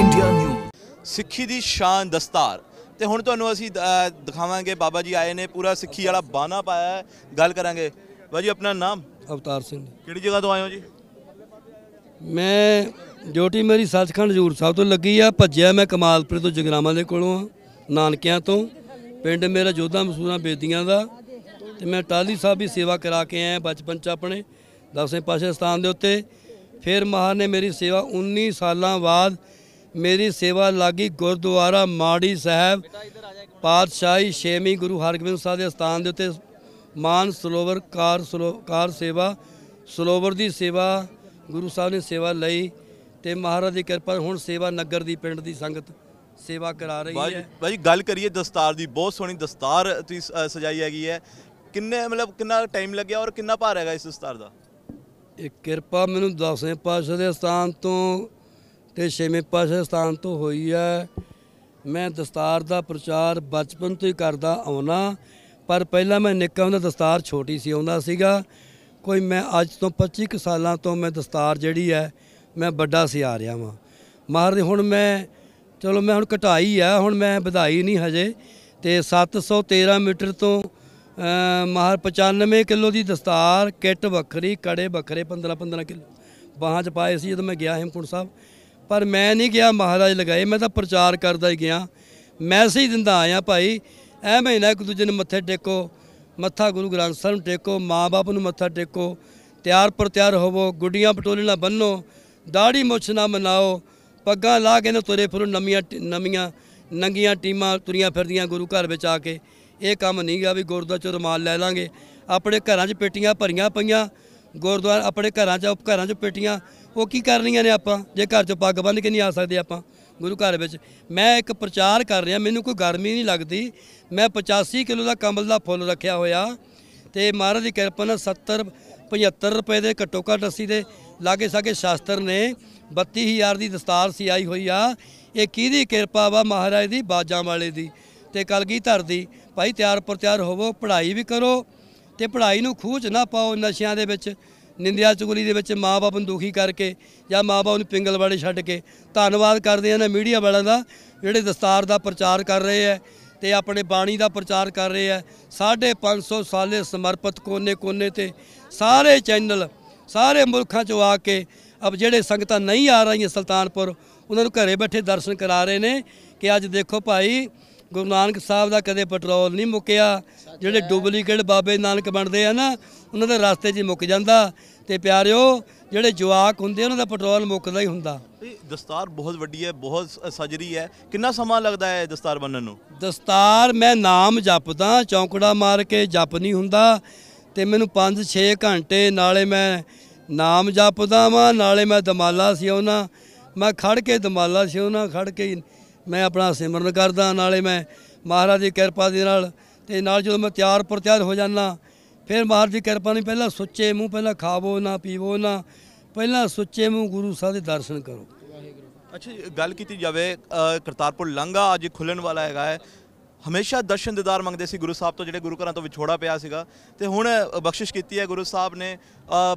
India news ਸਿੱਖੀ ਦੀ ਸ਼ਾਨ ਦਸਤਾਰ ਤੇ ਹੁਣ ਤੁਹਾਨੂੰ ਅਸੀਂ ਦਿਖਾਵਾਂਗੇ ਬਾਬਾ ਜੀ ਆਏ ਨੇ ਪੂਰਾ ਸਿੱਖੀ ਵਾਲਾ ਬਾਣਾ ਪਾਇਆ ਗੱਲ ਕਰਾਂਗੇ ਬਾਜੀ ਆਪਣਾ ਨਾਮ ਅਵਤਾਰ ਸਿੰਘ ਕਿਹੜੀ ਜਗ੍ਹਾ ਤੋਂ ਆਏ ਹੋ ਜੀ ਮੈਂ ਡਿਊਟੀ ਮੇਰੀ ਸੱਚਖੰਡ ਜੂਰ ਸਾਹਿਬ ਤੋਂ ਲੱਗੀ ਆ ਭੱਜਿਆ ਮੈਂ ਕਮਾਲਪੁਰ ਤੋਂ ਜਗਰਾਮਾ ਦੇ ਕੋਲੋਂ ਆ ਨਾਨਕਿਆਂ ਤੋਂ ਪਿੰਡ ਮੇਰਾ ਜੋਧਾ ਮਸੂਰਾ ਬੇਦੀਆਂ ਦਾ ਤੇ ਮੈਂ ਟਾਲੀ ਸਾਹਿਬ ਦੀ ਸੇਵਾ ਕਰਾ ਕੇ ਆਇਆ ਬਚਪਨ ਚ ਆਪਣੇ ਦਸਵੇਂ ਪਾਸ਼ੇ ਸਥਾਨ ਦੇ ਉੱਤੇ ਫਿਰ ਮਹਾਨ ਨੇ ਮੇਰੀ ਸੇਵਾ 19 ਸਾਲਾਂ ਬਾਅਦ ਮੇਰੀ ਸੇਵਾ ਲਾਗੀ ਗੁਰਦੁਆਰਾ ਮਾੜੀ ਸਾਹਿਬ ਪਾਤਸ਼ਾਹੀ ਛੇਵੀਂ ਗੁਰੂ ਹਰਗੋਬਿੰਦ ਸਾਹਿਬ ਦੇ ਸਥਾਨ ਦੇ ਉੱਤੇ ਮਾਨ ਸਲੋਵਰ ਕਾਰ ਕਾਰ ਸੇਵਾ ਸਲੋਵਰ ਦੀ ਸੇਵਾ ਗੁਰੂ ਸਾਹਿਬ ਨੇ ਸੇਵਾ ਲਈ ਤੇ ਮਹਾਰਾਜ ਦੀ ਕਿਰਪਾ ਹੁਣ ਸੇਵਾ ਨਗਰ ਦੀ ਪਿੰਡ ਦੀ ਸੰਗਤ ਸੇਵਾ ਕਰਾ ਰਹੀ ਹੈ ਭਾਈ ਗੱਲ ਕਰੀਏ ਦਸਤਾਰ ਦੀ ਬਹੁਤ ਸੋਹਣੀ ਦਸਤਾਰ ਤੁਸੀਂ ਸਜਾਈ ਹੈਗੀ ਹੈ ਕਿੰਨੇ ਮਤਲਬ ਕਿੰਨਾ ਟਾਈਮ ਲੱਗਿਆ ਔਰ ਕਿੰਨਾ ਭਾਰ ਹੈਗਾ ਇਸ ਦਸਤਾਰ ਦਾ ਇਹ ਕਿਰਪਾ ਮੈਨੂੰ ਦਸਵੇਂ ਪਾਤਸ਼ਾਹ ਦੇ ਸਥਾਨ ਤੋਂ ਤੇ ਛੇਵੇਂ ਪਾਸੇ ਸਥਾਨ ਤੋਂ ਹੋਈ ਹੈ ਮੈਂ ਦਸਤਾਰ ਦਾ ਪ੍ਰਚਾਰ ਬਚਪਨ ਤੋਂ ਹੀ ਕਰਦਾ ਆਉਣਾ ਪਰ ਪਹਿਲਾਂ ਮੈਂ ਨਿੱਕਾ ਹੁੰਦਾ ਦਸਤਾਰ ਛੋਟੀ ਸੀ ਆਉਂਦਾ ਸੀਗਾ ਕੋਈ ਮੈਂ ਅੱਜ ਤੋਂ 25 ਸਾਲਾਂ ਤੋਂ ਮੈਂ ਦਸਤਾਰ ਜਿਹੜੀ ਹੈ ਮੈਂ ਵੱਡਾ ਸੀ ਆ ਰਿਹਾ ਵਾਂ ਮਾਰ ਹੁਣ ਮੈਂ ਚਲੋ ਮੈਂ ਹੁਣ ਘਟਾਈ ਆ ਹੁਣ ਮੈਂ ਵਧਾਈ ਨਹੀਂ ਹਜੇ ਤੇ 713 ਮੀਟਰ ਤੋਂ ਮਾਰ 95 ਕਿਲੋ ਦੀ ਦਸਤਾਰ ਕਿੱਟ ਵੱਖਰੀ ਕੜੇ ਵੱਖਰੇ 15 15 ਕਿਲੋ ਬਾਹਾਂ 'ਚ ਪਾਏ ਸੀ ਜਦੋਂ ਮੈਂ ਗਿਆ ਹਿਮਕੁੰਡ ਸਾਹਿਬ ਪਰ ਮੈਂ ਨਹੀਂ ਗਿਆ ਮਹਾਰਾਜ ਲਗਾਏ ਮੈਂ ਤਾਂ ਪ੍ਰਚਾਰ ਕਰਦਾ ਹੀ ਗਿਆ ਮੈਸੇਜ ਦਿੰਦਾ ਆਇਆ ਭਾਈ ਐ ਮਹੀਨਾ ਇੱਕ ਦੂਜੇ ਨੂੰ ਮੱਥੇ ਟੇਕੋ ਮੱਥਾ ਗੁਰੂ ਗ੍ਰੰਥ ਸਾਹਿਬ ਨੂੰ ਟੇਕੋ ਮਾਪੇ ਨੂੰ ਮੱਥਾ ਟੇਕੋ ਤਿਆਰ ਪਰ ਤਿਆਰ ਹੋਵੋ ਗੁੱਡੀਆਂ ਪਟੋਲੇ ਨਾ ਬੰਨੋ ਦਾੜੀ ਮੁੱਛ ਨਾ ਮਨਾਓ ਪੱਗਾਂ ਲਾ ਕੇ ਨਾ ਤੁਰੇ ਫਿਰੋ ਨਵੀਆਂ ਨਵੀਆਂ ਨੰਗੀਆਂ ਟੀਮਾਂ ਤੁਰੀਆਂ ਫਿਰਦੀਆਂ ਗੁਰੂ ਘਰ ਵਿੱਚ ਆ ਕੇ ਇਹ ਕੰਮ ਨਹੀਂ ਗਿਆ ਵੀ ਗੁਰਦਾ ਚੋਂ ਰਮਾਲ ਲੈ ਲਾਂਗੇ ਆਪਣੇ ਘਰਾਂ 'ਚ ਪੇਟੀਆਂ ਭਰੀਆਂ ਪਈਆਂ ਗੁਰਦੁਆਰਾ ਆਪਣੇ ਘਰਾਂ 'ਚ ਘਰਾਂ 'ਚ ਪੇਟੀਆਂ ਉਹ ਕੀ ਕਰਨੀਆਂ ਨੇ ਆਪਾਂ ਜੇ ਘਰ 'ਚ ਪੱਗ ਬੰਨ ਕੇ ਨਹੀਂ ਆ ਸਕਦੇ ਆਪਾਂ ਗੁਰੂ ਘਰ ਵਿੱਚ ਮੈਂ ਇੱਕ ਪ੍ਰਚਾਰ ਕਰ ਰਿਹਾ ਮੈਨੂੰ ਕੋਈ ਗਰਮੀ ਨਹੀਂ ਲੱਗਦੀ ਮੈਂ 85 ਕਿਲੋ ਦਾ ਕਮਲ ਦਾ ਫੁੱਲ ਰੱਖਿਆ ਹੋਇਆ ਤੇ ਮਹਾਰਾਜ ਦੀ ਕਿਰਪਾ ਨਾਲ 70 75 ਰੁਪਏ ਦੇ ਘੱਟੋ ਘੱਟ ਅਸੀਂ ਦੇ ਲਾਗੇ ਸਾਗੇ ਸ਼ਾਸਤਰ ਨੇ 32000 ਦੀ ਦਸਤਾਰ ਸੀ ਆਈ ਹੋਈ ਆ ਇਹ ਕਿਹਦੀ ਕਿਰਪਾ ਵਾ ਮਹਾਰਾਜ ਦੀ ਬਾਜਾਂ ਵਾਲੇ ਦੀ ਤੇ ਕਲਗੀ ਧਰਦੀ ਭਾਈ ਤਿਆਰ ਪਰ ਤਿਆਰ ਹੋਵੋ ਪੜ੍ਹਾਈ ਵੀ ਕਰੋ ਤੇ ਪੜ੍ਹਾਈ ਨੂੰ ਖੂਜ ਨਾ ਪਾਓ ਨਸ਼ਿਆਂ ਦੇ ਵਿੱਚ ਨਿੰਦਿਆ ਚੁਗਲੀ ਦੇ ਵਿੱਚ ਮਾਪੇ ਨੂੰ ਦੁਖੀ ਕਰਕੇ ਜਾਂ ਮਾਪੇ ਨੂੰ ਪਿੰਗਲ ਵਾਲੇ ਛੱਡ ਕੇ ਧੰਨਵਾਦ ਕਰਦੇ ਆ ਨਾ ਮੀਡੀਆ ਵਾਲਿਆਂ ਦਾ ਜਿਹੜੇ ਦਸਤਾਰ ਦਾ ਪ੍ਰਚਾਰ ਕਰ ਰਹੇ ਐ ਤੇ ਆਪਣੇ ਬਾਣੀ ਦਾ ਪ੍ਰਚਾਰ ਕਰ ਰਹੇ ਐ 550 ਸਾਲੇ ਸਮਰਪਿਤ ਕੋਨੇ-ਕੋਨੇ ਤੇ ਸਾਰੇ ਚੈਨਲ ਸਾਰੇ ਮੁਲਕਾਂ ਚੋਂ ਆ ਕੇ ਅਬ ਜਿਹੜੇ ਸੰਗਤਾਂ ਨਹੀਂ ਆ ਰਹੀਆਂ ਸੁਲਤਾਨਪੁਰ ਉਹਨਾਂ ਨੂੰ ਘਰੇ ਬੈਠੇ ਦਰਸ਼ਨ ਕਰਾ ਰਹੇ ਨੇ ਕਿ ਅੱਜ ਦੇਖੋ ਭਾਈ ਗੁਰੂ ਨਾਨਕ ਸਾਹਿਬ ਦਾ ਕਦੇ ਪੈਟਰੋਲ ਨਹੀਂ ਮੁੱਕਿਆ ਜਿਹੜੇ ਡੁਪਲੀਕੇਟ ਬਾਬੇ ਨਾਨਕ ਬਣਦੇ ਆ ਨਾ ਉਹਨਾਂ ਦਾ ਰਸਤੇ 'ਚ ਮੁੱਕ ਜਾਂਦਾ ਤੇ ਪਿਆਰਿਓ ਜਿਹੜੇ ਜਵਾਕ ਹੁੰਦੇ ਉਹਨਾਂ ਦਾ ਪੈਟਰੋਲ ਮੁੱਕਦਾ ਹੀ ਹੁੰਦਾ ਦਸਤਾਰ ਬਹੁਤ ਵੱਡੀ ਹੈ ਬਹੁਤ ਸਜਰੀ ਹੈ ਕਿੰਨਾ ਸਮਾਂ ਲੱਗਦਾ ਹੈ ਦਸਤਾਰ ਬੰਨਣ ਨੂੰ ਦਸਤਾਰ ਮੈਂ ਨਾਮ ਜਪਦਾ ਚੌਂਕੜਾ ਮਾਰ ਕੇ ਜਪ ਨਹੀਂ ਹੁੰਦਾ ਤੇ ਮੈਨੂੰ 5-6 ਘੰਟੇ ਨਾਲੇ ਮੈਂ ਨਾਮ ਜਪਦਾ ਵਾਂ ਨਾਲੇ ਮੈਂ ਦਮਾਲਾ ਸੀ ਉਹਨਾਂ ਮੈਂ ਖੜ ਕੇ ਦਮਾਲਾ ਸੀ ਉਹਨਾਂ ਖੜ ਕੇ ਮੈਂ ਆਪਣਾ ਸਿਮਰਨ ਕਰਦਾ ਨਾਲੇ ਮੈਂ ਮਹਾਰਾਜ ਦੀ ਕਿਰਪਾ ਦੇ ਨਾਲ ਤੇ ਨਾਲ ਜਦੋਂ ਮੈਂ ਤਿਆਰ ਪਰ ਹੋ ਜਾਂਦਾ ਫਿਰ ਮਹਾਰਾਜ ਦੀ ਕਿਰਪਾ ਨਹੀਂ ਪਹਿਲਾਂ ਸੁੱਚੇ ਮੂੰਹ ਪਹਿਲਾਂ ਖਾਵੋ ਨਾ ਪੀਵੋ ਨਾ ਪਹਿਲਾਂ ਸੁੱਚੇ ਮੂੰਹ ਗੁਰੂ ਸਾਹਿਬ ਦੇ ਦਰਸ਼ਨ ਕਰੋ ਅੱਛਾ ਗੱਲ ਕੀਤੀ ਜਾਵੇ ਕਰਤਾਰਪੁਰ ਲੰਗਾ ਅੱਜ ਖੁੱਲਣ ਵਾਲਾ ਹੈਗਾ ਹੈ ਹਮੇਸ਼ਾ ਦਰਸ਼ਨ ਦਿਦਾਰ ਮੰਗਦੇ ਸੀ ਗੁਰੂ ਸਾਹਿਬ ਤੋਂ ਜਿਹੜੇ ਗੁਰੂ ਘਰਾਂ ਤੋਂ ਵਿਛੋੜਾ ਪਿਆ ਸੀਗਾ ਤੇ ਹੁਣ ਬਖਸ਼ਿਸ਼ ਕੀਤੀ ਹੈ ਗੁਰੂ ਸਾਹਿਬ ਨੇ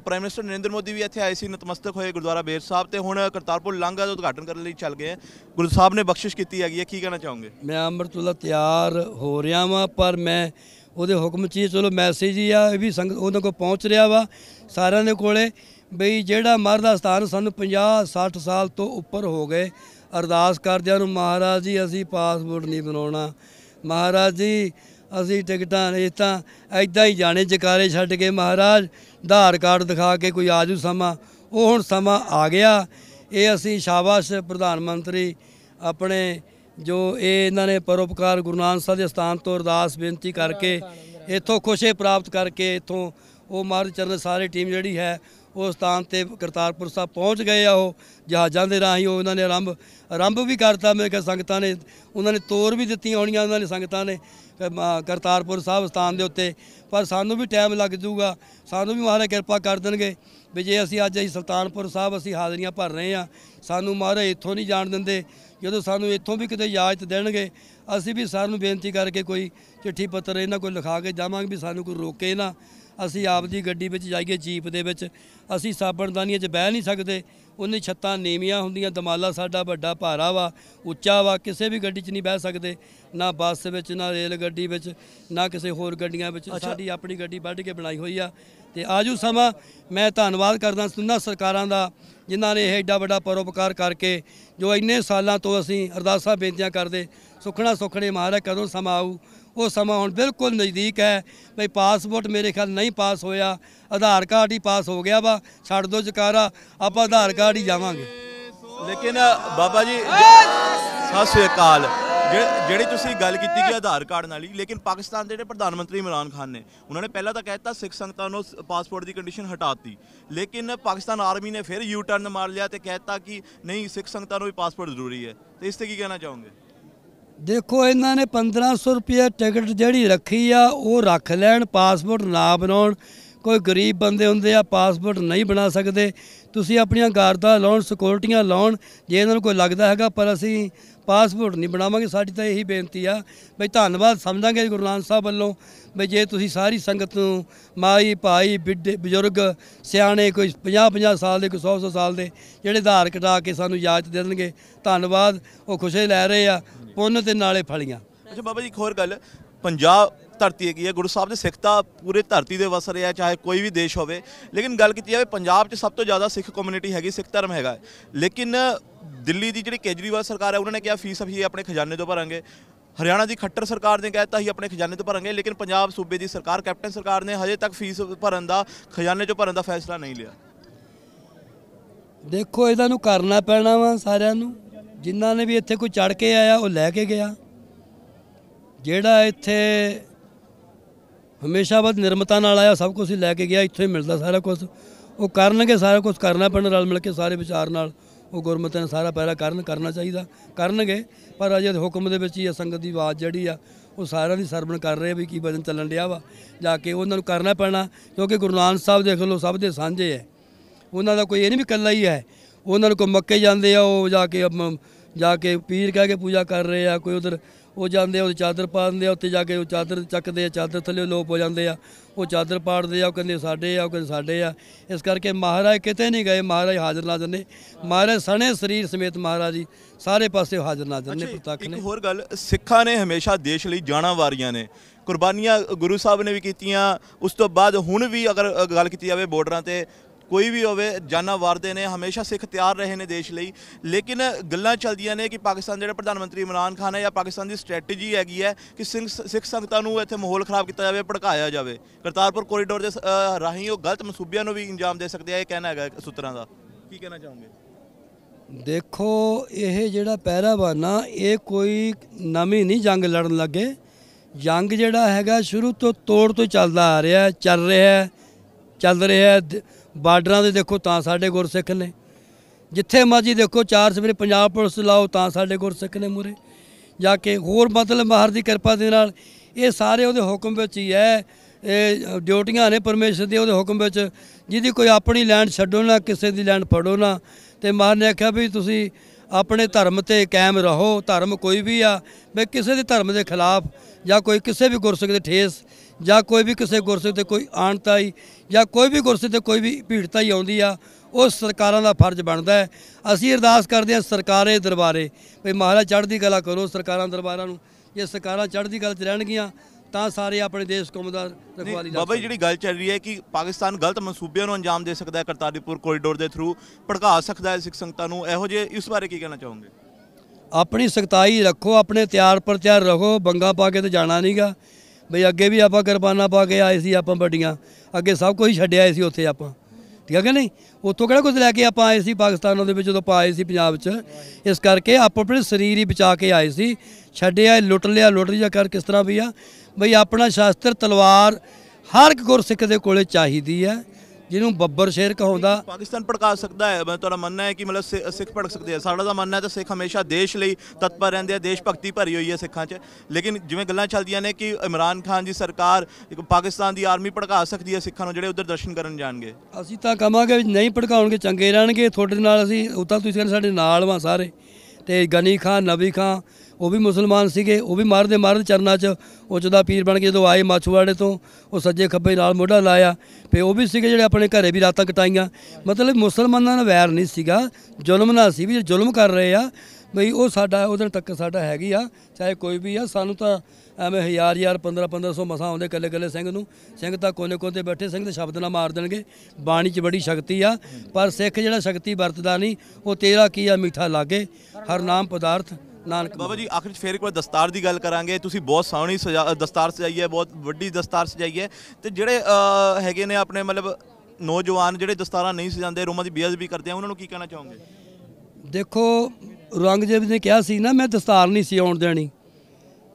ਪ੍ਰਾਈਮ ਮਿਨਿਸਟਰ ਨਰਿੰਦਰ ਮੋਦੀ ਵੀ ਇੱਥੇ ਆਏ ਸੀ ਨਤਮਸਤਕ ਹੋਏ ਗੁਰਦੁਆਰਾ ਬੇਰ ਸਾਹਿਬ ਤੇ ਹੁਣ ਕਰਤਾਰਪੁਰ ਲਾਂਘਾ ਦਾ ਉਦਘਾਟਨ ਕਰਨ ਲਈ ਚੱਲ ਗਏ ਗੁਰੂ ਸਾਹਿਬ ਨੇ ਬਖਸ਼ਿਸ਼ ਕੀਤੀ ਹੈਗੀ ਹੈ ਕੀ ਕਹਿਣਾ ਚਾਹੋਗੇ ਮੈਂ ਅੰਮ੍ਰਿਤੁਲਾ ਤਿਆਰ ਹੋ ਰਿਹਾ ਵਾਂ ਪਰ ਮੈਂ ਉਹਦੇ ਹੁਕਮ ਚ ਚਲੋ ਮੈਸੇਜ ਹੀ ਆ ਇਹ ਵੀ ਸੰਗਤ ਉਹਨਾਂ ਕੋਲ ਪਹੁੰਚ ਰਿਹਾ ਵਾ ਸਾਰਿਆਂ ਦੇ ਕੋਲੇ ਬਈ ਜਿਹੜਾ ਮਰ ਦਾ ਸਥਾਨ ਸਾਨੂੰ 50 60 ਸਾਲ ਤੋਂ ਉੱਪਰ ਹੋ ਗਏ ਅਰਦਾਸ ਕਰਦਿਆਂ ਨੂੰ ਮਹਾਰਾਜ ਜੀ ਅਸੀਂ ਪਾਸਪੋਰਟ ਨਹੀਂ ਬਣਾਉਣਾ ਮਹਾਰਾਜ ਜੀ ਅਸੀਂ ਟਿਕਟਾਂ ਇਹ ਤਾਂ ਐਦਾਂ ਹੀ ਜਾਣੇ ਜਕਾਰੇ ਛੱਡ ਕੇ ਮਹਾਰਾਜ ਆਧਾਰ ਕਾਰਡ ਦਿਖਾ ਕੇ ਕੋਈ ਆਜੂ ਸਮਾਂ ਉਹ ਹੁਣ ਸਮਾਂ ਆ ਗਿਆ ਇਹ ਅਸੀਂ ਸ਼ਾਬਾਸ਼ ਪ੍ਰਧਾਨ ਮੰਤਰੀ ਆਪਣੇ ਜੋ ਇਹ ਇਹਨਾਂ ਨੇ ਪਰਉਪਕਾਰ ਗੁਰੂ ਨਾਨਕ ਸਾਹਿਬ ਦੇ ਸਥਾਨ ਤੋਂ ਅਰਦਾਸ ਬੇਨਤੀ ਕਰਕੇ ਇਥੋਂ ਖੁਸ਼ੇ ਪ੍ਰਾਪਤ ਕਰਕੇ ਇਥੋਂ ਉਹ ਮਹਾਰਾਜ ਚਰਨ ਸਾਰੇ ਟੀਮ ਜਿਹੜੀ ਹੈ ਉਸ ਸਥਾਨ ਤੇ ਕਰਤਾਰਪੁਰ ਸਾਹਿਬ ਪਹੁੰਚ ਗਏ ਆ ਉਹ ਜਹਾਜ਼ਾਂ ਦੇ ਰਾਹੀਂ ਉਹਨਾਂ ਨੇ ਆਰੰਭ ਆਰੰਭ ਵੀ ਕਰਤਾ ਮੇਰੇ ਕਿ ਸੰਗਤਾਂ ਨੇ ਉਹਨਾਂ ਨੇ ਤੋਰ ਵੀ ਦਿੱਤੀਆਂ ਹੋਣੀਆਂ ਉਹਨਾਂ ਨੇ ਸੰਗਤਾਂ ਨੇ ਕਰਤਾਰਪੁਰ ਸਾਹਿਬ ਸਥਾਨ ਦੇ ਉੱਤੇ ਪਰ ਸਾਨੂੰ ਵੀ ਟਾਈਮ ਲੱਗ ਜੂਗਾ ਸਾਨੂੰ ਵੀ ਮਹਾਰਾਜ ਕਿਰਪਾ ਕਰ ਦੇਣਗੇ ਵੀ ਜੇ ਅਸੀਂ ਅੱਜ ਅਸੀਂ ਸੁਲਤਾਨਪੁਰ ਸਾਹਿਬ ਅਸੀਂ ਹਾਜ਼ਰੀਆਂ ਭਰ ਰਹੇ ਆ ਸਾਨੂੰ ਮਹਾਰਾਜ ਇੱਥੋਂ ਨਹੀਂ ਜਾਣ ਦਿੰਦੇ ਜਦੋਂ ਸਾਨੂੰ ਇੱਥੋਂ ਵੀ ਕਿਤੇ ਇਜਾਜ਼ਤ ਦੇਣਗੇ ਅਸੀਂ ਵੀ ਸਾਰ ਨੂੰ ਬੇਨਤੀ ਕਰਕੇ ਕੋਈ ਚਿੱਠੀ ਪੱਤਰ ਇਹਨਾਂ ਕੋਲ ਲਿਖਾ ਕੇ ਜਾਵਾਂਗੇ ਵੀ ਸਾਨੂੰ ਕੋਈ ਰੋਕੇ ਨਾ ਅਸੀਂ ਆਪ ਦੀ ਗੱਡੀ ਵਿੱਚ ਜਾਈਏ ਜੀਪ ਦੇ ਵਿੱਚ ਅਸੀਂ ਸਾਬਣਦਾਨੀਆਂ 'ਚ ਬਹਿ ਨਹੀਂ ਸਕਦੇ ਉਹਨੇ ਛੱਤਾਂ ਨੀਵੀਆਂ ਹੁੰਦੀਆਂ ਦਮਾਲਾ ਸਾਡਾ ਵੱਡਾ ਭਾਰਾ ਵਾ ਉੱਚਾ ਵਾ ਕਿਸੇ ਵੀ ਗੱਡੀ 'ਚ ਨਹੀਂ ਬਹਿ ਸਕਦੇ ਨਾ ਬੱਸ ਵਿੱਚ ਨਾ ਰੇਲ ਗੱਡੀ ਵਿੱਚ ਨਾ ਕਿਸੇ ਹੋਰ ਗੱਡੀਆਂ ਵਿੱਚ ਸਾਡੀ ਆਪਣੀ ਗੱਡੀ ਵੱਢ ਕੇ ਬਣਾਈ ਹੋਈ ਆ ਤੇ ਆਜੂ ਸਮਾਂ ਮੈਂ ਧੰਨਵਾਦ ਕਰਦਾ ਸੁੰਨਾ ਸਰਕਾਰਾਂ ਦਾ ਜਿਨ੍ਹਾਂ ਨੇ ਇਹ ਐਡਾ ਵੱਡਾ ਪਰਉਪਕਾਰ ਕਰਕੇ ਜੋ ਇੰਨੇ ਸਾਲਾਂ ਤੋਂ ਅਸੀਂ ਅਰਦਾਸਾਂ ਬੇਨਤੀਆਂ ਕਰਦੇ ਸੁਖਣਾ ਸੁਖਣੇ ਮਹਾਰਾਜ ਕਦੋਂ ਸਮਾਂ ਆਊ ਉਹ ਸਮਾਂ ਹੁਣ ਬਿਲਕੁਲ ਨਜ਼ਦੀਕ ਹੈ ਭਈ ਪਾਸਪੋਰਟ ਮੇਰੇ ਖਿਆਲ ਨਹੀਂ ਪਾਸ ਹੋਇਆ ਆਧਾਰ ਕਾਰਡ ਹੀ ਪਾਸ ਹੋ ਗਿਆ ਵਾ ਛੱਡ ਦੋ ਜਕਾਰਾ ਆਪਾਂ ਆਧਾਰ ਕਾਰਡ ਹੀ ਜਾਵਾਂਗੇ ਲੇਕਿਨ ਬਾਬਾ ਜੀ ਸਤਿ ਸ੍ਰੀ ਅਕਾਲ ਜਿਹੜੀ ਤੁਸੀਂ ਗੱਲ ਕੀਤੀ ਕਿ ਆਧਾਰ ਕਾਰਡ ਨਾਲ ਹੀ ਲੇਕਿਨ ਪਾਕਿਸਤਾਨ ਦੇ ਜਿਹੜੇ ਪ੍ਰਧਾਨ ਮੰਤਰੀ ਇਮਰਾਨ ਖਾਨ ਨੇ ਉਹਨਾਂ ਨੇ ਪਹਿਲਾਂ ਤਾਂ ਕਹਿਤਾ ਸਿੱਖ ਸੰਗਤਾਂ ਨੂੰ ਪਾਸਪੋਰਟ ਦੀ ਕੰਡੀਸ਼ਨ ਹਟਾਤੀ ਲੇਕਿਨ ਪਾਕਿਸਤਾਨ ਆਰਮੀ ਨੇ ਫਿਰ ਯੂ ਟਰਨ ਮਾਰ ਲਿਆ ਤੇ ਕਹਿਤਾ ਕਿ ਨਹੀਂ ਸਿੱਖ ਸੰਗਤਾਂ ਨੂੰ ਵੀ ਪਾਸਪੋਰਟ ਜ਼ਰੂਰੀ ਹੈ ਤੇ ਇਸ ਤੇ ਕੀ ਕਹਿਣਾ ਚਾਹੋਗੇ ਦੇਖੋ ਇਹਨਾਂ ਨੇ 1500 ਰੁਪਏ ਟਿਕਟ ਜਿਹੜੀ ਰੱਖੀ ਆ ਉਹ ਰੱਖ ਲੈਣ ਪਾਸਪੋਰਟ ਨਾ ਬਣਾਉਣ ਕੋਈ ਗਰੀਬ ਬੰਦੇ ਹੁੰਦੇ ਆ ਪਾਸਪੋਰਟ ਨਹੀਂ ਬਣਾ ਸਕਦੇ ਤੁਸੀਂ ਆਪਣੀਆਂ ਗਾਰਦਾ ਲਾਉਣ ਸਿਕਿਉਰਟੀਆਂ ਲਾਉਣ ਜੇ ਇਹਨਾਂ ਨੂੰ ਕੋਈ ਲੱਗਦਾ ਹੈਗਾ ਪਰ ਅਸੀਂ ਪਾਸਪੋਰਟ ਨਹੀਂ ਬਣਾਵਾਂਗੇ ਸਾਡੀ ਤਾਂ ਇਹੀ ਬੇਨਤੀ ਆ ਬਈ ਧੰਨਵਾਦ ਸਮਝਾਂਗੇ ਗੁਰੂ ਨਾਨਕ ਸਾਹਿਬ ਵੱਲੋਂ ਬਈ ਜੇ ਤੁਸੀਂ ਸਾਰੀ ਸੰਗਤ ਨੂੰ ਮਾਈ ਭਾਈ ਬਜ਼ੁਰਗ ਸਿਆਣੇ ਕੋਈ 50 50 ਸਾਲ ਦੇ ਕੋਈ 100 100 ਸਾਲ ਦੇ ਜਿਹੜੇ ਆਧਾਰ ਕਟਾ ਕੇ ਸਾਨੂੰ ਯਾਦ ਦੇ ਦੇਣਗੇ ਧੰਨਵਾਦ ਉਹ ਖੁਸ਼ੀ ਲੈ ਰਹੇ ਆ ਪੁੰਨ ਤੇ ਨਾਲੇ ਫਲੀਆਂ ਅੱਛਾ ਬਾਬਾ ਜੀ ਇੱਕ ਹੋਰ ਗੱਲ ਪੰਜਾਬ ਧਰਤੀ ਹੈਗੀ ਹੈ ਗੁਰੂ ਸਾਹਿਬ ਦੇ ਸਿੱਖ ਤਾਂ ਪੂਰੇ ਧਰਤੀ ਦੇ ਵਸ ਰਿਹਾ ਚਾਹੇ ਕੋਈ ਵੀ ਦੇਸ਼ ਹੋਵੇ ਲੇਕਿਨ ਗੱਲ ਕੀਤੀ ਜਾਵੇ ਪੰਜਾਬ 'ਚ ਸਭ ਤੋਂ ਜ਼ਿਆਦਾ ਸਿੱਖ ਕਮਿਊਨਿਟੀ ਹੈਗੀ ਸਿੱਖ ਧਰਮ ਹੈਗਾ ਲੇਕਿਨ ਦਿੱਲੀ ਦੀ ਜਿਹੜੀ ਕੇਜਰੀਵਾਲ ਸਰਕਾਰ ਹੈ ਉਹਨਾਂ ਨੇ ਕਿਹਾ ਫੀਸ ਅਸੀਂ ਆਪਣੇ ਖਜ਼ਾਨੇ ਤੋਂ ਭਰਾਂਗੇ ਹਰਿਆਣਾ ਦੀ ਖੱਟਰ ਸਰਕਾਰ ਨੇ ਕਹਿਤਾ ਸੀ ਆਪਣੇ ਖਜ਼ਾਨੇ ਤੋਂ ਭਰਾਂਗੇ ਲੇਕਿਨ ਪੰਜਾਬ ਸੂਬੇ ਦੀ ਸਰਕਾਰ ਕੈਪਟਨ ਸਰਕਾਰ ਨੇ ਹਜੇ ਤੱਕ ਫੀਸ ਭਰਨ ਦਾ ਖਜ਼ਾਨੇ ਚੋਂ ਭਰਨ ਦਾ ਫੈਸਲਾ ਨਹੀਂ ਲਿਆ ਦੇਖੋ ਇਹਦਾ ਨੂੰ ਕਰਨਾ ਪੈਣਾ ਵਾ ਸਾਰਿਆਂ ਨੂੰ ਜਿਨ੍ਹਾਂ ਨੇ ਵੀ ਇੱਥੇ ਕੋਈ ਚੜ ਕੇ ਆਇਆ ਉਹ ਲੈ ਕੇ ਗਿਆ ਜਿਹੜਾ ਇੱਥੇ ਹਮੇਸ਼ਾ ਬਾਅਦ ਨਿਰਮਤਾ ਨਾਲ ਆਇਆ ਸਭ ਕੁਝ ਹੀ ਲੈ ਕੇ ਗਿਆ ਇੱਥੋਂ ਹੀ ਮਿਲਦਾ ਸਾਰਾ ਕੁਝ ਉਹ ਕਰਨਗੇ ਸਾਰਾ ਕੁਝ ਕਰਨਾ ਪੈਣਾ ਰਲ ਮਿਲ ਕੇ ਸਾਰੇ ਵਿਚਾਰ ਨਾਲ ਉਹ ਗੁਰਮਤਿ ਨੇ ਸਾਰਾ ਪਹਿਲਾ ਕਰਨ ਕਰਨਾ ਚਾਹੀਦਾ ਕਰਨਗੇ ਪਰ ਅਜੇ ਹੁਕਮ ਦੇ ਵਿੱਚ ਹੀ ਸੰਗਤ ਦੀ ਆਵਾਜ਼ ਜਿਹੜੀ ਆ ਉਹ ਸਾਰਿਆਂ ਦੀ ਸਰਵਣ ਕਰ ਰਹੇ ਵੀ ਕੀ ਬਦਨ ਚੱਲਣ ਡਿਆ ਵਾ ਜਾ ਕੇ ਉਹਨਾਂ ਨੂੰ ਕਰਨਾ ਪੈਣਾ ਕਿਉਂਕਿ ਗੁਰੂ ਨਾਨਕ ਸਾਹਿਬ ਦੇਖ ਲਓ ਸਭ ਦੇ ਸਾਂਝੇ ਐ ਉਹਨਾਂ ਦਾ ਕੋਈ ਇਹ ਨਹੀਂ ਵੀ ਇਕੱਲਾ ਹੀ ਹੈ ਉਹਨਾਂ ਨੂੰ ਕੋ ਮੱਕੇ ਜਾਂਦੇ ਆ ਉਹ ਜਾ ਕੇ ਜਾ ਕੇ ਪੀਰ ਕਹਿ ਕੇ ਪੂਜਾ ਕਰ ਰਹੇ ਆ ਕੋਈ ਉਧਰ ਉਹ ਜਾਂਦੇ ਉਹ ਚਾਦਰ ਪਾਉਂਦੇ ਆ ਉੱਤੇ ਜਾ ਕੇ ਉਹ ਚਾਦਰ ਚੱਕਦੇ ਆ ਚਾਦਰ ਥੱਲੇ ਲੋਪ ਹੋ ਜਾਂਦੇ ਆ ਉਹ ਚਾਦਰ ਪਾੜਦੇ ਆ ਉਹ ਕਹਿੰਦੇ ਸਾਡੇ ਆ ਉਹ ਕਹਿੰਦੇ ਸਾਡੇ ਆ ਇਸ ਕਰਕੇ ਮਹਾਰਾਜ ਕਿਤੇ ਨਹੀਂ ਗਏ ਮਹਾਰਾਜ ਹਾਜ਼ਰ ਨਾ ਜੰਨੇ ਮਹਾਰਾਜ ਸਣੇ ਸਰੀਰ ਸਮੇਤ ਮਹਾਰਾਜ ਜੀ ਸਾਰੇ ਪਾਸੇ ਹਾਜ਼ਰ ਨਾ ਜੰਨੇ ਪ੍ਰਤੱਖ ਨੇ ਇੱਕ ਹੋਰ ਗੱਲ ਸਿੱਖਾਂ ਨੇ ਹਮੇਸ਼ਾ ਦੇਸ਼ ਲਈ ਜਾਣਾ ਵਾਰੀਆਂ ਨੇ ਕੁਰਬਾਨੀਆਂ ਗੁਰੂ ਸਾਹਿਬ ਨੇ ਵੀ ਕੀਤੀਆਂ ਉਸ ਤੋਂ ਬਾਅਦ ਹੁਣ ਵੀ ਅਗਰ ਗੱਲ ਕੀਤੀ ਜਾਵੇ ਬਾਰਡਰਾਂ ਤੇ ਕੋਈ ਵੀ ਹੋਵੇ ਜਾਨਾਂ ਵਾਰਦੇ ਨੇ ਹਮੇਸ਼ਾ ਸਿੱਖ ਤਿਆਰ ਰਹੇ ਨੇ ਦੇਸ਼ ਲਈ ਲੇਕਿਨ ਗੱਲਾਂ ਚੱਲਦੀਆਂ ਨੇ ਕਿ ਪਾਕਿਸਤਾਨ ਜਿਹੜਾ ਪ੍ਰਧਾਨ ਮੰਤਰੀ ਇਮਰਾਨ ਖਾਨ ਹੈ ਜਾਂ ਪਾਕਿਸਤਾਨ ਦੀ ਸਟ੍ਰੈਟਜੀ ਹੈਗੀ ਹੈ ਕਿ ਸਿੱਖ ਸੰਗਤਾਂ ਨੂੰ ਇੱਥੇ ਮਾਹੌਲ ਖਰਾਬ ਕੀਤਾ ਜਾਵੇ ਭੜਕਾਇਆ ਜਾਵੇ ਕਰਤਾਰਪੁਰ ਕੋਰੀਡੋਰ ਦੇ ਰਾਹੀਂ ਉਹ ਗਲਤ ਮਨਸੂਬਿਆਂ ਨੂੰ ਵੀ ਇੰਜਾਮ ਦੇ ਸਕਦੇ ਆ ਇਹ ਕਹਿਣਾ ਹੈਗਾ ਸੂਤਰਾਂ ਦਾ ਕੀ ਕਹਿਣਾ ਚਾਹੋਗੇ ਦੇਖੋ ਇਹ ਜਿਹੜਾ ਪਹਿਰਾਵਾਨਾ ਇਹ ਕੋਈ ਨਵੀਂ ਨਹੀਂ ਜੰਗ ਲੜਨ ਲੱਗੇ ਜੰਗ ਜਿਹੜਾ ਹੈਗਾ ਸ਼ੁਰੂ ਤੋਂ ਤੋੜ ਤੋਂ ਚੱਲਦਾ ਆ ਰਿਹਾ ਚੱਲ ਰਿਹਾ ਚੱਲ ਰਿਹਾ ਬਾਰਡਰਾਂ ਦੇ ਦੇਖੋ ਤਾਂ ਸਾਡੇ ਗੁਰਸਿੱਖ ਨੇ ਜਿੱਥੇ ਮਰਜੀ ਦੇਖੋ ਚਾਰ ਸਵੇਰੇ ਪੰਜਾਬ ਪੁਲਿਸ ਲਾਓ ਤਾਂ ਸਾਡੇ ਗੁਰਸਿੱਖ ਨੇ ਮੂਰੇ ਜਾ ਕੇ ਹੋਰ ਮਤਲਬ ਮਹਾਰ ਦੀ ਕਿਰਪਾ ਦੇ ਨਾਲ ਇਹ ਸਾਰੇ ਉਹਦੇ ਹੁਕਮ ਵਿੱਚ ਹੀ ਹੈ ਇਹ ਡਿਊਟੀਆਂ ਨੇ ਪਰਮੇਸ਼ਰ ਦੀ ਉਹਦੇ ਹੁਕਮ ਵਿੱਚ ਜਿਹਦੀ ਕੋਈ ਆਪਣੀ ਲੈਂਡ ਛੱਡੋ ਨਾ ਕਿਸੇ ਦੀ ਲੈਂਡ ਫੜੋ ਨਾ ਤੇ ਮਹਾਰ ਨੇ ਆਖਿਆ ਵੀ ਤੁਸੀਂ ਆਪਣੇ ਧਰਮ ਤੇ ਕਾਇਮ ਰਹੋ ਧਰਮ ਕੋਈ ਵੀ ਆ ਵੀ ਕਿਸੇ ਦੇ ਧਰਮ ਦੇ ਖਿਲਾਫ ਜਾਂ ਕੋਈ ਕਿਸੇ ਵੀ ਗੁਰਸਿੱਖ ਦੇ ਠੇਸ ਜਾਂ ਕੋਈ ਵੀ ਕਿਸੇ ਗੁਰਸੇ ਤੇ ਕੋਈ ਆਣਤਾਈ ਜਾਂ ਕੋਈ ਵੀ ਗੁਰਸੇ ਤੇ ਕੋਈ ਵੀ ਭੀੜਤਾ ਹੀ ਆਉਂਦੀ ਆ ਉਹ ਸਰਕਾਰਾਂ ਦਾ ਫਰਜ਼ ਬਣਦਾ ਹੈ ਅਸੀਂ ਅਰਦਾਸ ਕਰਦੇ ਹਾਂ ਸਰਕਾਰੇ ਦਰਬਾਰੇ ਵੀ ਮਹਾਰਾ ਚੜ੍ਹਦੀ ਕਲਾ ਕਰੋ ਸਰਕਾਰਾਂ ਦਰਬਾਰਾਂ ਨੂੰ ਜੇ ਸਰਕਾਰਾਂ ਚੜ੍ਹਦੀ ਕਲਾ 'ਚ ਰਹਿਣਗੀਆਂ ਤਾਂ ਸਾਰੇ ਆਪਣੇ ਦੇਸ਼ ਕੌਮ ਦਾ ਰਖਵਾਲੀ ਬਾਬਾ ਜਿਹੜੀ ਗੱਲ ਚੱਲ ਰਹੀ ਹੈ ਕਿ ਪਾਕਿਸਤਾਨ ਗਲਤ ਮਨਸੂਬਿਆਂ ਨੂੰ ਅੰਜਾਮ ਦੇ ਸਕਦਾ ਹੈ ਕਰਤਾਰਪੁਰ ਕੋਰੀਡੋਰ ਦੇ ਥਰੂ ਭੜਕਾ ਸਕਦਾ ਹੈ ਸਿੱਖ ਸੰਗਤਾਂ ਨੂੰ ਇਹੋ ਜੇ ਇਸ ਬਾਰੇ ਕੀ ਕਹਿਣਾ ਚਾਹੋਗੇ ਆਪਣੀ ਸਖਤਾਈ ਰੱਖੋ ਆਪਣੇ ਤਿਆਰ ਪਰ ਤਿਆਰ ਰਹੋ ਬੰਗਾ ਪਾ ਕੇ ਤੇ ਜਾਣਾ ਨਹੀਂਗਾ ਬਈ ਅੱਗੇ ਵੀ ਆਪਾਂ ਕੁਰਬਾਨਾ ਪਾ ਕੇ ਆਏ ਸੀ ਆਪਾਂ ਵੱਡੀਆਂ ਅੱਗੇ ਸਭ ਕੁਝ ਛੱਡਿਆ ਆਏ ਸੀ ਉੱਥੇ ਆਪਾਂ ਠੀਕ ਹੈ ਕਿ ਨਹੀਂ ਉੱਥੋਂ ਕਿਹੜਾ ਕੁਝ ਲੈ ਕੇ ਆਪਾਂ ਆਏ ਸੀ ਪਾਕਿਸਤਾਨ ਦੇ ਵਿੱਚ ਜਦੋਂ ਆਪਾਂ ਆਏ ਸੀ ਪੰਜਾਬ 'ਚ ਇਸ ਕਰਕੇ ਆਪ ਆਪਣੇ ਸਰੀਰ ਹੀ ਬਚਾ ਕੇ ਆਏ ਸੀ ਛੱਡਿਆ ਲੁੱਟ ਲਿਆ ਲੁੱਟ ਲਿਆ ਕਰ ਕਿਸ ਤਰ੍ਹਾਂ ਵੀ ਆ ਬਈ ਆਪਣਾ ਸ਼ਾਸਤਰ ਤਲਵਾਰ ਹਰ ਇੱਕ ਗੁਰਸਿੱਖ ਦੇ ਕੋਲੇ ਚਾਹੀਦੀ ਹੈ ਜਿਹਨੂੰ ਬੱਬਰ ਸ਼ੇਰ ਕਹਾਉਂਦਾ ਪਾਕਿਸਤਾਨ ਭੜਕਾ ਸਕਦਾ ਹੈ ਮੈਂ ਤੁਹਾਡਾ ਮੰਨਣਾ ਹੈ ਕਿ ਮਤਲਬ ਸਿੱਖ ਭੜਕ ਸਕਦੇ ਆ ਸਾਡਾ ਤਾਂ ਮੰਨਣਾ ਹੈ ਤਾਂ ਸਿੱਖ ਹਮੇਸ਼ਾ ਦੇਸ਼ ਲਈ ਤਤਪਰ ਰਹਿੰਦੇ ਆ ਦੇਸ਼ ਭਗਤੀ ਭਰੀ ਹੋਈ ਹੈ ਸਿੱਖਾਂ 'ਚ ਲੇਕਿਨ ਜਿਵੇਂ ਗੱਲਾਂ ਚੱਲਦੀਆਂ ਨੇ ਕਿ ਇਮਰਾਨ ਖਾਨ ਦੀ ਸਰਕਾਰ ਪਾਕਿਸਤਾਨ ਦੀ ਆਰਮੀ ਭੜਕਾ ਸਕਦੀ ਹੈ ਸਿੱਖਾਂ ਨੂੰ ਜਿਹੜੇ ਉਧਰ ਦਰਸ਼ਨ ਕਰਨ ਜਾਣਗੇ ਅਸੀਂ ਤਾਂ ਕਹਾਂਗੇ ਨਹੀਂ ਭੜਕਾਉਣਗੇ ਚੰਗੇ ਰਹਿਣਗੇ ਤੁਹਾਡੇ ਨਾਲ ਅਸੀਂ ਉਹ ਤਾਂ ਤੁਸੀਂ ਸਾਡੇ ਨਾਲ ਵਾਂ ਸਾਰੇ ਤੇ ਗਨੀ ਖਾਨ ਨਬੀ ਖਾਨ ਉਹ ਵੀ ਮੁਸਲਮਾਨ ਸੀਗੇ ਉਹ ਵੀ ਮਾਰਦੇ ਮਾਰਦੇ ਚਰਨਾ 'ਚ ਉੱਚਦਾ ਪੀਰ ਬਣ ਕੇ ਜਦੋਂ ਆਏ ਮਾਛੂਵਾੜੇ ਤੋਂ ਉਹ ਸੱਜੇ ਖੱਬੇ ਨਾਲ ਮੋਢਾ ਲਾਇਆ ਤੇ ਉਹ ਵੀ ਸੀਗੇ ਜਿਹੜੇ ਆਪਣੇ ਘਰੇ ਵੀ ਰਾਤਾਂ ਕਟਾਈਆਂ ਮਤਲਬ ਮੁਸਲਮਾਨਾਂ ਨਾਲ ਵੈਰ ਨਹੀਂ ਸੀਗਾ ਜ਼ੁਲਮ ਨਾਲ ਸੀ ਵੀ ਜ਼ੁਲਮ ਕਰ ਰਹੇ ਆ ਬਈ ਉਹ ਸਾਡਾ ਉਹਦਣ ਤੱਕ ਸਾਡਾ ਹੈਗੀ ਆ ਚਾਹੇ ਕੋਈ ਵੀ ਆ ਸਾਨੂੰ ਤਾਂ ਐਵੇਂ ਹਜ਼ਾਰ ਹਜ਼ਾਰ 15 1500 ਮਸਾਂ ਆਉਂਦੇ ਕੱਲੇ ਕੱਲੇ ਸਿੰਘ ਨੂੰ ਸਿੰਘ ਤਾਂ ਕੋਨੇ ਕੋਨੇ ਤੇ ਬੈਠੇ ਸਿੰਘ ਦੇ ਸ਼ਬਦ ਨਾਲ ਮਾਰ ਦੇਣਗੇ ਬਾਣੀ 'ਚ ਬੜੀ ਸ਼ਕਤੀ ਆ ਪਰ ਸਿੱਖ ਜਿਹੜਾ ਸ਼ਕਤੀ ਵਰਤਦਾ ਨਹੀਂ ਉਹ ਤੇਰਾ ਕੀ ਆ ਮਿੱਠਾ ਲਾਗੇ ਹਰ ਨਾਮ ਪਦਾਰਥ ਨਾਨਕ ਬਾਬਾ ਜੀ ਆਖਿਰ ਵਿੱਚ ਫੇਰ ਇੱਕ ਵਾਰ ਦਸਤਾਰ ਦੀ ਗੱਲ ਕਰਾਂਗੇ ਤੁਸੀਂ ਬਹੁਤ ਸੋਹਣੀ ਦਸਤਾਰ ਸਜਾਈ ਹੈ ਬਹੁਤ ਵੱਡੀ ਦਸਤਾਰ ਸਜਾਈ ਹੈ ਤੇ ਜਿਹੜੇ ਹੈਗੇ ਨੇ ਆਪਣੇ ਮਤਲਬ ਨੌਜਵਾਨ ਜਿਹੜੇ ਦਸਤਾਰਾਂ ਨਹੀਂ ਸਜਾਉਂਦੇ ਰੋਮਾਂ ਦੀ ਬੇਅਦਬੀ ਕਰਦੇ ਆ ਉਹਨਾਂ ਨੂੰ ਕੀ ਕਹਿਣਾ ਚਾਹੋਗੇ ਦੇਖੋ ਰੰਗਜੇਬ ਨੇ ਕਿਹਾ ਸੀ ਨਾ ਮੈਂ ਦਸਤਾਰ ਨਹੀਂ ਸੀ ਆਉਣ ਦੇਣੀ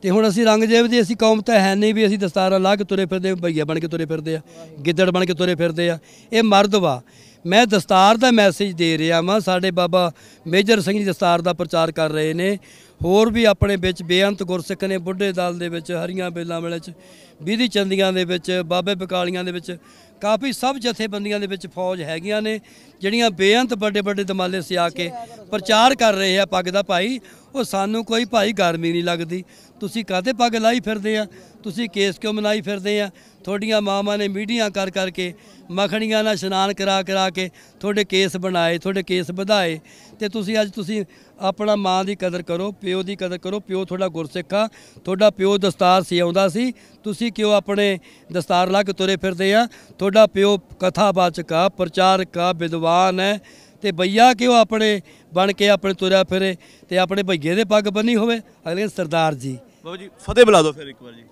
ਤੇ ਹੁਣ ਅਸੀਂ ਰੰਗਜੇਬ ਦੀ ਅਸੀਂ ਕੌਮ ਤਾਂ ਹੈ ਨਹੀਂ ਵੀ ਅਸੀਂ ਦਸਤਾਰਾਂ ਲਾ ਕੇ ਤੁਰੇ ਫਿਰਦੇ ਭਈਆ ਬਣ ਕੇ ਤੁਰੇ ਫਿਰਦੇ ਆ ਗਿੱਦੜ ਬਣ ਕੇ ਤੁਰੇ ਫਿਰਦੇ ਆ ਇਹ ਮਰਦ ਵਾ ਮੈਂ ਦਸਤਾਰ ਦਾ ਮੈਸੇਜ ਦੇ ਰਿਹਾ ਵਾਂ ਸਾਡੇ ਬਾਬਾ ਮੇਜਰ ਸਿੰਘ ਜੀ ਦਸਤਾਰ ਦਾ ਪ੍ਰਚਾਰ ਕਰ ਰਹੇ ਨੇ ਹੋਰ ਵੀ ਆਪਣੇ ਵਿੱਚ ਬੇਅੰਤ ਗੁਰਸਿੱਖ ਨੇ ਬੁੱਢੇ ਦਲ ਦੇ ਵਿੱਚ ਹਰੀਆਂ ਬੇਲਾਂ ਵਾਲੇ ਚ ਵਿਧੀ ਚੰਦੀਆਂ ਦੇ ਵਿੱਚ ਬਾਬੇ ਬਕਾਲੀਆਂ ਦੇ ਵਿੱਚ ਕਾਫੀ ਸਭ ਜਥੇਬੰਦੀਆਂ ਦੇ ਵਿੱਚ ਫੌਜ ਹੈਗੀਆਂ ਨੇ ਜਿਹੜੀਆਂ ਬੇਅੰਤ ਵੱਡੇ ਵੱਡੇ ਦਮਾਲੇ ਸਿਆ ਕੇ ਪ੍ਰਚਾਰ ਕਰ ਰਹੇ ਆ ਪੱਗ ਦਾ ਭਾਈ ਉਹ ਸਾਨੂੰ ਕੋਈ ਭਾਈ ਗਰਮੀ ਨਹੀਂ ਲੱਗਦੀ ਤੁਸੀਂ ਕਾਦੇ ਪੱਗ ਲਾਈ ਫਿਰਦੇ ਆ ਤੁਸੀਂ ਕੇਸ ਕਿਉਂ ਮਨਾਈ ਫਿਰਦੇ ਆ ਤੁਹਾਡੀਆਂ ਮਾਮਾ ਨੇ ਮੀਡੀਆਂ ਕਰ ਕਰਕੇ ਮਖਣੀਆਂ ਨਾਲ ਇਸ਼ਨਾਨ ਕਰਾ ਕਰਾ ਕੇ ਤੁਹਾਡੇ ਕੇਸ ਬਣਾਏ ਤੁਹਾਡੇ ਕੇਸ ਵਧਾਏ ਤੇ ਤੁਸੀਂ ਅੱਜ ਤੁਸੀਂ ਆਪਣਾ ਮਾਂ ਦੀ ਕਦਰ ਕਰੋ ਪਿਓ ਦੀ ਕਦਰ ਕਰੋ ਪਿਓ ਤੁਹਾਡਾ ਗੁਰਸਿੱਖਾ ਤੁਹਾਡਾ ਪਿਓ ਦਸਤਾਰ ਸੀ ਆਉਂਦਾ ਸੀ ਤੁਸੀਂ ਕਿਉਂ ਆਪਣੇ ਦਸਤਾਰ ਲਾ ਕੇ ਤੁਰੇ ਫਿਰਦੇ ਆ ਤੁਹਾਡਾ ਪਿਓ ਕਥਾਵਾਚਕ ਆ ਪ੍ਰਚਾਰਕ ਆ ਵਿਦਵਾਨ ਹੈ ਤੇ ਬਈਆ ਕਿਉਂ ਆਪਣੇ ਬਣ ਕੇ ਆਪਣੇ ਤੁਰਿਆ ਫਿਰੇ ਤੇ ਆਪਣੇ ਭਈਏ ਦੇ ਪੱਗ ਬੰਨੀ ਹੋਵੇ ਅਗਲੇ ਸਰਦਾਰ ਜੀ ਬਾਬਾ ਜੀ ਫਤਿਹ ਬੁਲਾ ਦਿਓ ਫਿਰ ਇੱਕ ਵਾਰ ਜੀ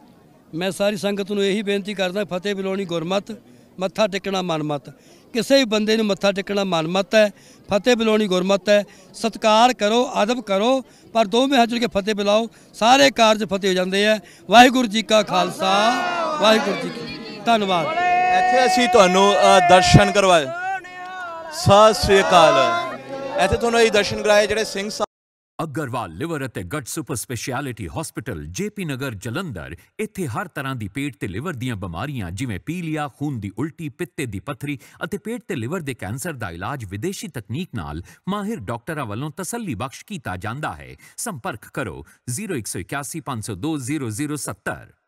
ਮੈਂ ਸਾਰੀ ਸੰਗਤ ਨੂੰ ਇਹੀ ਬੇਨਤੀ ਕਰਦਾ ਫਤਿਹ ਬੁਲਾਉਣੀ ਗੁਰਮਤ ਮੱਥਾ ਟੇਕਣਾ ਮਨਮਤ ਕਿਸੇ ਵੀ ਬੰਦੇ ਨੂੰ ਮੱਥਾ ਟੇਕਣਾ ਮਨਮਤ ਹੈ ਫਤਿਹ ਬੁਲਾਉਣੀ ਗੁਰਮਤ ਹੈ ਸਤਕਾਰ ਕਰੋ ਆਦਬ ਕਰੋ ਪਰ ਦੋਵੇਂ ਹੱਥ ਜੁੜ ਕੇ ਫਤਿਹ ਬੁਲਾਓ ਸਾਰੇ ਕਾਰਜ ਫਤਿਹ ਹੋ ਜਾਂਦੇ ਆ ਵਾਹਿਗੁਰੂ ਜੀ ਕਾ ਖਾਲਸਾ ਵਾਹਿਗੁਰੂ ਜੀ ਕੀ ਧੰਨਵਾਦ ਇੱਥੇ ਅਸੀਂ ਤੁਹਾਨੂੰ ਦਰਸ਼ਨ ਕਰਵਾਏ ਸਤਿ ਸ੍ਰੀ ਅਕਾਲ ਇੱਥੇ ਤੁਹਾਨੂੰ ਇਹ ਦਰਸ਼ਨ ਕਰਾਏ ਜਿਹੜੇ ਸਿੰਘ ਅਗਰਵਾਲ ਲਿਵਰ ਅਤੇ gut super speciality hospital JP Nagar Jalandhar ਇੱਥੇ ਹਰ ਤਰ੍ਹਾਂ ਦੀ ਪੇਟ ਤੇ ਲਿਵਰ ਦੀਆਂ ਬਿਮਾਰੀਆਂ ਜਿਵੇਂ ਪੀਲੀਆ ਖੂਨ ਦੀ ਉਲਟੀ ਪਿੱਤੇ ਦੀ ਪੱਥਰੀ ਅਤੇ ਪੇਟ ਤੇ ਲਿਵਰ ਦੇ ਕੈਂਸਰ ਦਾ ਇਲਾਜ ਵਿਦੇਸ਼ੀ ਤਕਨੀਕ ਨਾਲ ਮਾਹਿਰ ਡਾਕਟਰਾਂ ਵੱਲੋਂ ਤਸੱਲੀ ਬਖਸ਼ ਕੀਤਾ ਜਾਂਦਾ ਹੈ ਸੰਪਰਕ ਕਰੋ 0185020070